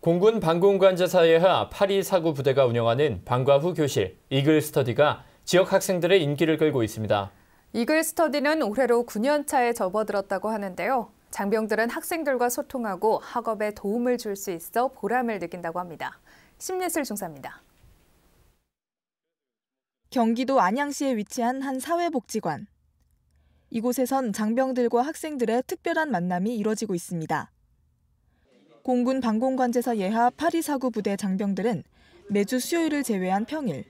공군 방공관제사회하 파리 사구 부대가 운영하는 방과 후 교실 이글 스터디가 지역 학생들의 인기를 끌고 있습니다. 이글 스터디는 올해로 9년 차에 접어들었다고 하는데요. 장병들은 학생들과 소통하고 학업에 도움을 줄 수 있어 보람을 느낀다고 합니다. 심리슬 중사입니다. 경기도 안양시에 위치한 한 사회복지관. 이곳에선 장병들과 학생들의 특별한 만남이 이뤄지고 있습니다. 공군 방공관제사 예하 파리 사구 부대 장병들은 매주 수요일을 제외한 평일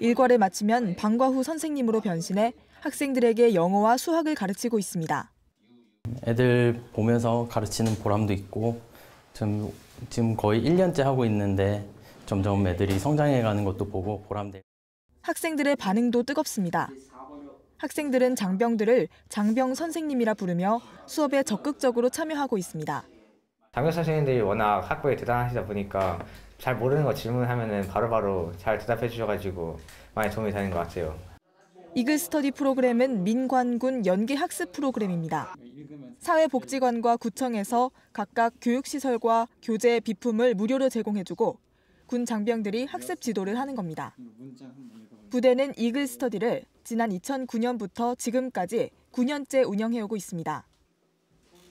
일과를 마치면 방과 후 선생님으로 변신해 학생들에게 영어와 수학을 가르치고 있습니다. 애들 보면서 가르치는 보람도 있고 지 지금 거의 1년째 하고 있는데 점점 애들이 성장해가는 것도 보고 보람돼. 학생들의 반응도 뜨겁습니다. 학생들은 장병들을 장병 선생님이라 부르며 수업에 적극적으로 참여하고 있습니다. 담임 선생님들이 워낙 학부에 대단하시다 보니까 잘 모르는 거 질문하면 바로바로 잘 대답해 주셔가지고 많이 도움이 되는 것 같아요. 이글 스터디 프로그램은 민관군 연계 학습 프로그램입니다. 사회복지관과 구청에서 각각 교육시설과 교재 비품을 무료로 제공해주고 군 장병들이 학습 지도를 하는 겁니다. 부대는 이글 스터디를 지난 2009년부터 지금까지 9년째 운영해오고 있습니다.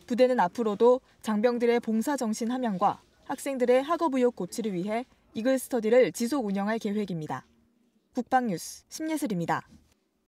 부대는 앞으로도 장병들의 봉사정신 함양과 학생들의 학업의욕 고취를 위해 이글스터디를 지속 운영할 계획입니다. 국방뉴스 심예슬입니다.